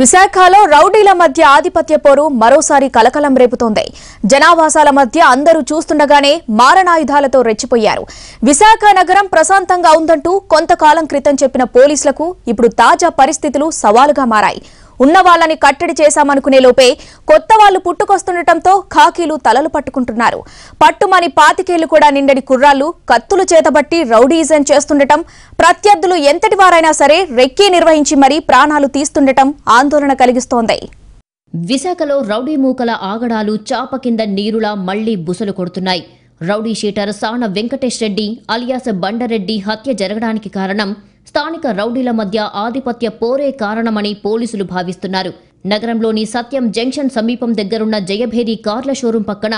విశాఖలో రౌడీల మధ్య ఆధిపత్య పోరు మరోసారి కలకలం రేపుతోంది జనావాసాల మధ్య అందరూ చూస్తుండగానే మారణాయుధాలతో రెచ్చిపోయారు విశాఖ నగరం ప్రశాంతంగా ఉందంటూ కొంతకాలం క్రితం చెప్పిన పోలీసులకు ఇప్పుడు తాజా పరిస్థితులు సవాలుగా మారాయి ఉన్న వాళ్ళని కట్టడి చేశామనుకునే లోపే కొత్త వాళ్లు పుట్టుకొస్తుండటంతో ఖాకీలు తలలు పట్టుకుంటున్నారు పట్టుమని పాతికేళ్లు కూడా నిండని కుర్రాళ్లు కత్తులు చేతబట్టి రౌడీజం చేస్తుండటం ప్రత్యర్థులు ఎంతటి వారైనా సరే రెక్కీ నిర్వహించి మరీ ప్రాణాలు తీస్తుండటం ఆందోళన కలిగిస్తోంది విశాఖలో రౌడీ మూకల ఆగడాలు చాప కింద నీరులా మళ్లీ బుసలు కొడుతున్నాయి రౌడీ షీటర్ సాన వెంకటేష్ రెడ్డి అలియాస్ బండరెడ్డి హత్య జరగడానికి కారణం స్థానిక రౌడీల మధ్య ఆధిపత్య పోరే కారణమని పోలీసులు భావిస్తున్నారు నగరంలోని సత్యం జంక్షన్ సమీపం దగ్గరున్న జయభేరి కార్ల షోరూం పక్కన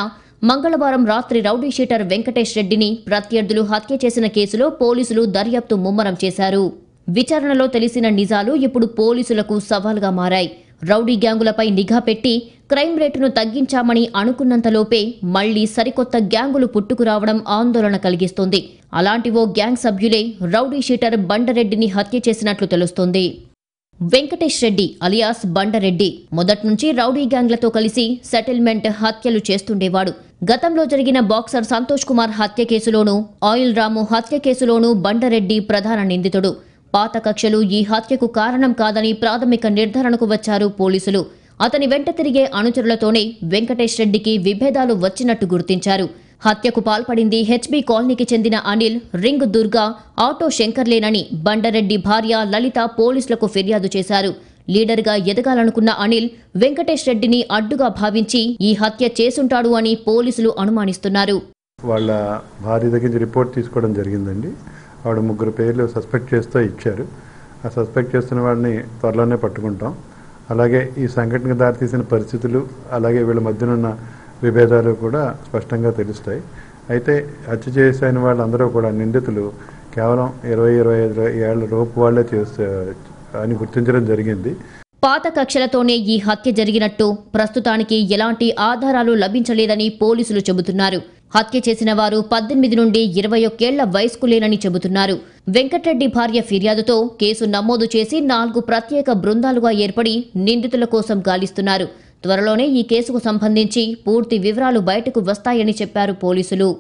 మంగళవారం రాత్రి రౌడీ షీటర్ వెంకటేష్ రెడ్డిని ప్రత్యర్థులు హత్య చేసిన కేసులో పోలీసులు దర్యాప్తు ముమ్మరం చేశారు విచారణలో తెలిసిన నిజాలు ఇప్పుడు పోలీసులకు సవాల్గా మారాయి రౌడీ గ్యాంగులపై నిఘా పెట్టి క్రైమ్ రేటును తగ్గించామని అనుకున్నంతలోపే మళ్లీ సరికొత్త గ్యాంగులు పుట్టుకురావడం ఆందోళన కలిగిస్తోంది అలాంటి ఓ గ్యాంగ్ సభ్యులే రౌడీ షీటర్ బండరెడ్డిని హత్య చేసినట్లు తెలుస్తోంది వెంకటేష్ రెడ్డి అలియాస్ బండరెడ్డి మొదట్నుంచి రౌడీ గ్యాంగ్లతో కలిసి సెటిల్మెంట్ హత్యలు చేస్తుండేవాడు గతంలో జరిగిన బాక్సర్ సంతోష్ కుమార్ హత్య కేసులోనూ ఆయిల్ రాము హత్య కేసులోనూ బండరెడ్డి ప్రధాన నిందితుడు పాత కక్షలు ఈ హత్యకు కారణం కాదని ప్రాథమిక నిర్ధారణకు వచ్చారు పోలీసులు అతని వెంట తిరిగే అనుచరులతోనే వెంకటేష్ రెడ్డికి విభేదాలు వచ్చినట్టు గుర్తించారు హత్యకు పాల్పడింది హెచ్బీ కాలనీకి చెందిన అనిల్ రింగ్ దుర్గా ఆటో శంకర్లేనని బండారెడ్డి భార్య లలిత పోలీసులకు ఫిర్యాదు చేశారు లీడర్గా ఎదగాలనుకున్న అనిల్ వెంకటేష్ రెడ్డిని అడ్డుగా భావించి ఈ హత్య చేసుంటాడు అని పోలీసులు అనుమానిస్తున్నారు వాళ్ళ భార్య దగ్గర నుంచి రిపోర్ట్ తీసుకోవడం జరిగిందండి ఆవిడ ముగ్గురు పేర్లు సస్పెక్ట్ చేస్తూ ఇచ్చారు ఆ సస్పెక్ట్ చేస్తున్న వాడిని త్వరలోనే పట్టుకుంటాం అలాగే ఈ సంఘటనకు దారితీసిన పరిస్థితులు అలాగే వీళ్ళ ఉన్న విభేదాలు కూడా స్పష్టంగా తెలుస్తాయి అయితే హత్య చేసిన వాళ్ళందరూ కూడా నిందితులు కేవలం ఇరవై ఇరవై ఐదు ఏళ్ళ లోపు వాళ్ళే చేస్తే అని గుర్తించడం జరిగింది పాత కక్షలతోనే ఈ హత్య జరిగినట్టు ప్రస్తుతానికి ఎలాంటి ఆధారాలు లభించలేదని పోలీసులు చెబుతున్నారు హత్య చేసిన వారు పద్దెనిమిది నుండి ఇరవై ఒక్కేళ్ల వయస్కులేనని చెబుతున్నారు వెంకటరెడ్డి భార్య ఫిర్యాదుతో కేసు నమోదు చేసి నాలుగు ప్రత్యేక బృందాలుగా ఏర్పడి నిందితుల కోసం గాలిస్తున్నారు త్వరలోనే ఈ కేసుకు సంబంధించి పూర్తి వివరాలు బయటకు వస్తాయని చెప్పారు పోలీసులు